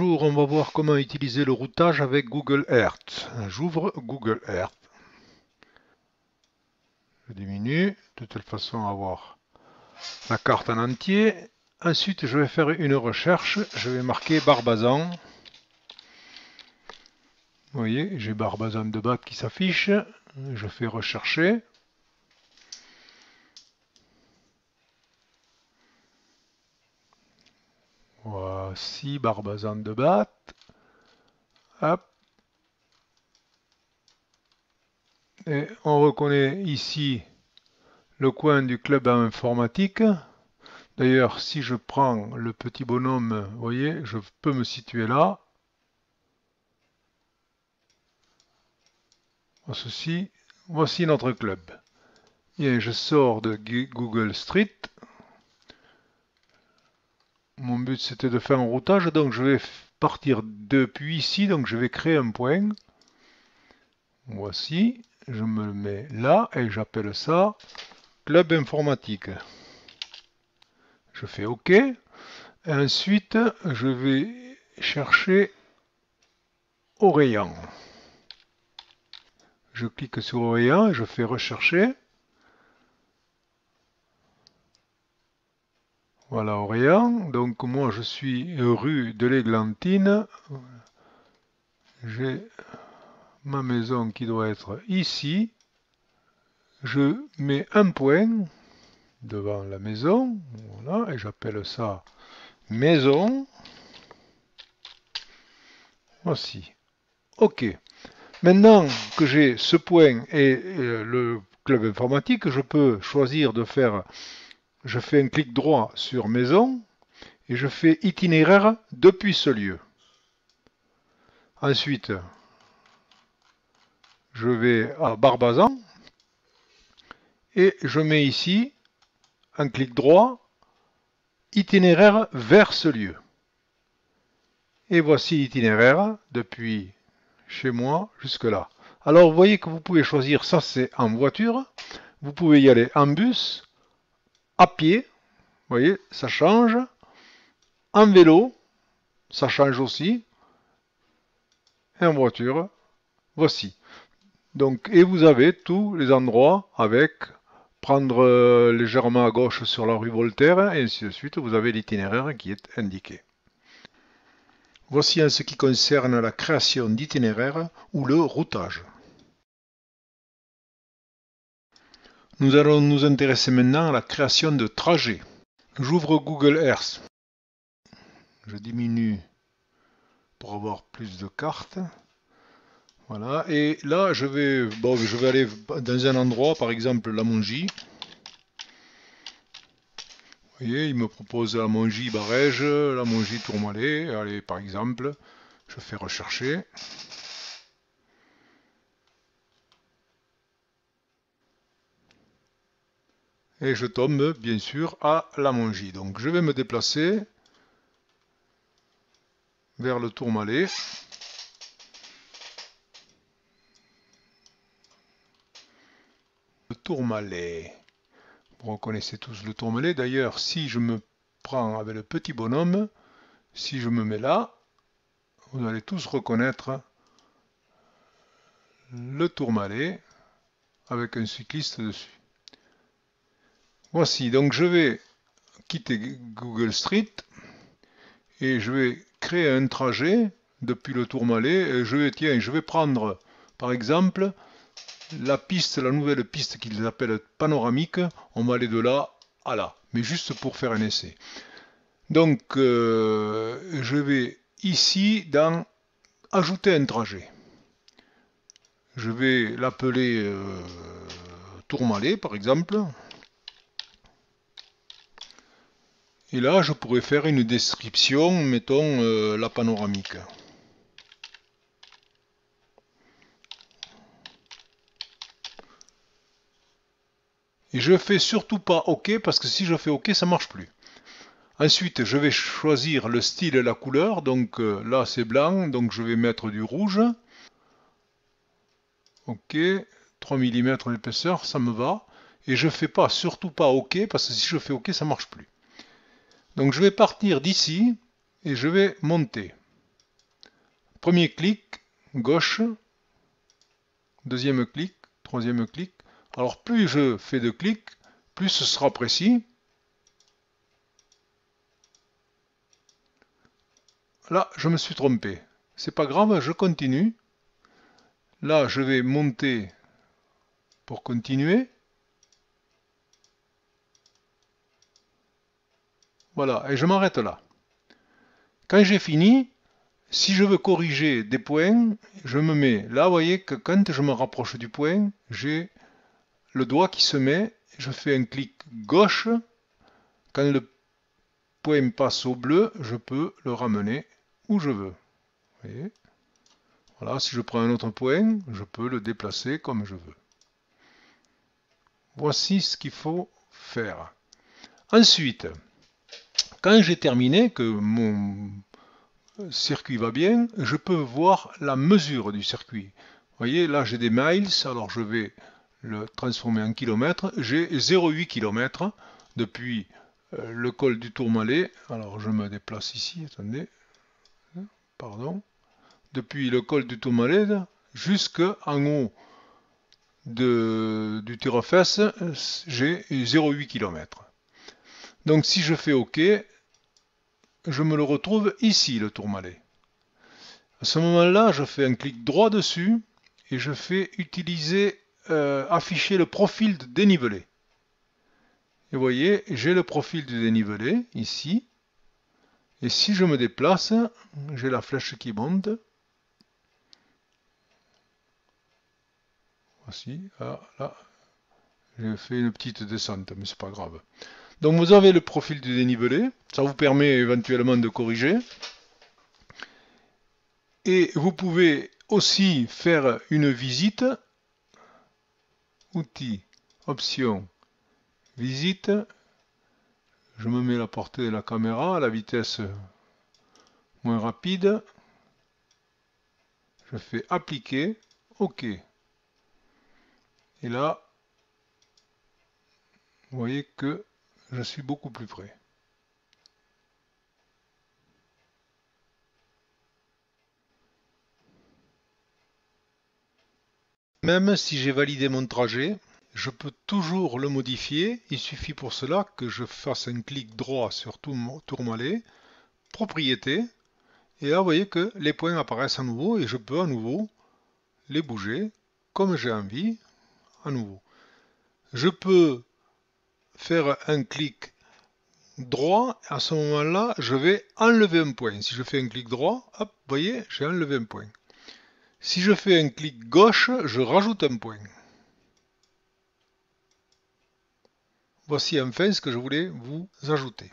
on va voir comment utiliser le routage avec Google Earth. J'ouvre Google Earth. Je diminue, de telle façon à avoir la carte en entier. Ensuite, je vais faire une recherche. Je vais marquer Barbazan. Vous voyez, j'ai Barbazan de bat qui s'affiche. Je fais rechercher. Voilà. Barbazan de Bat. Hop. Et on reconnaît ici le coin du club informatique. D'ailleurs, si je prends le petit bonhomme, vous voyez, je peux me situer là. Ceci, voici notre club. et je sors de Google Street mon but c'était de faire un routage, donc je vais partir depuis ici, donc je vais créer un point. Voici, je me mets là et j'appelle ça club informatique. Je fais OK. ensuite, je vais chercher Orient. Je clique sur et je fais rechercher. Voilà Orient. Donc moi je suis rue de l'Églantine. J'ai ma maison qui doit être ici. Je mets un point devant la maison. Voilà, et j'appelle ça maison. Voici. OK. Maintenant que j'ai ce point et euh, le club informatique, je peux choisir de faire je fais un clic droit sur maison et je fais itinéraire depuis ce lieu. Ensuite, je vais à Barbazan et je mets ici un clic droit itinéraire vers ce lieu. Et voici l'itinéraire depuis chez moi jusque là. Alors vous voyez que vous pouvez choisir, ça c'est en voiture, vous pouvez y aller en bus, à pied, vous voyez, ça change. En vélo, ça change aussi. Et en voiture, voici. Donc, et vous avez tous les endroits avec prendre euh, légèrement à gauche sur la rue Voltaire, et ainsi de suite, vous avez l'itinéraire qui est indiqué. Voici en ce qui concerne la création d'itinéraires ou le routage. Nous allons nous intéresser maintenant à la création de trajets. J'ouvre Google Earth. Je diminue pour avoir plus de cartes. Voilà, et là je vais, bon, je vais aller dans un endroit, par exemple la Mongie. Vous voyez, il me propose la Mongie Barège, la Mongie Tourmalet. Allez, par exemple, je fais rechercher. et je tombe bien sûr à la Mongie. Donc je vais me déplacer vers le Tourmalet. Le Tourmalet. Vous reconnaissez tous le Tourmalet. D'ailleurs, si je me prends avec le petit bonhomme, si je me mets là, vous allez tous reconnaître le Tourmalet avec un cycliste dessus. Voici, donc je vais quitter Google Street et je vais créer un trajet depuis le Tourmalet. Et je vais, tiens, je vais prendre par exemple la piste, la nouvelle piste qu'ils appellent panoramique. On va aller de là à là, mais juste pour faire un essai. Donc euh, je vais ici dans ajouter un trajet. Je vais l'appeler Tourmalé, euh, Tourmalet par exemple. Et là, je pourrais faire une description, mettons euh, la panoramique. Et je fais surtout pas OK parce que si je fais OK, ça marche plus. Ensuite, je vais choisir le style et la couleur. Donc euh, là, c'est blanc, donc je vais mettre du rouge. OK, 3 mm d'épaisseur, ça me va. Et je ne fais pas, surtout pas OK, parce que si je fais OK, ça marche plus. Donc je vais partir d'ici et je vais monter. Premier clic, gauche. Deuxième clic, troisième clic. Alors plus je fais de clics, plus ce sera précis. Là, je me suis trompé. C'est pas grave, je continue. Là, je vais monter pour continuer. Voilà, et je m'arrête là. Quand j'ai fini, si je veux corriger des points, je me mets là, vous voyez que quand je me rapproche du point, j'ai le doigt qui se met, je fais un clic gauche, quand le point passe au bleu, je peux le ramener où je veux. voilà, si je prends un autre point, je peux le déplacer comme je veux. Voici ce qu'il faut faire. Ensuite, quand j'ai terminé, que mon circuit va bien, je peux voir la mesure du circuit. Vous voyez, là j'ai des miles, alors je vais le transformer en kilomètres. J'ai 0,8 km depuis euh, le col du Tourmalet. Alors je me déplace ici, attendez, pardon. Depuis le col du Tourmalet jusqu'en haut de, du Tirofès, j'ai 0,8 km. Donc si je fais OK, je me le retrouve ici, le tourmalet. À ce moment-là, je fais un clic droit dessus et je fais utiliser, euh, afficher le profil de dénivelé. Et vous voyez, j'ai le profil du dénivelé ici. Et si je me déplace, j'ai la flèche qui monte. Voici, ah, là, j'ai fait une petite descente, mais c'est pas grave. Donc vous avez le profil du dénivelé, ça vous permet éventuellement de corriger. Et vous pouvez aussi faire une visite, outils, options, visite, je me mets la portée de la caméra, à la vitesse moins rapide, je fais appliquer, ok. Et là, vous voyez que je suis beaucoup plus près. Même si j'ai validé mon trajet, je peux toujours le modifier. Il suffit pour cela que je fasse un clic droit sur Tourmalet, Propriétés, et là vous voyez que les points apparaissent à nouveau et je peux à nouveau les bouger comme j'ai envie à nouveau. Je peux faire un clic droit, à ce moment-là, je vais enlever un point. Si je fais un clic droit, hop, vous voyez, j'ai enlevé un point. Si je fais un clic gauche, je rajoute un point. Voici enfin ce que je voulais vous ajouter.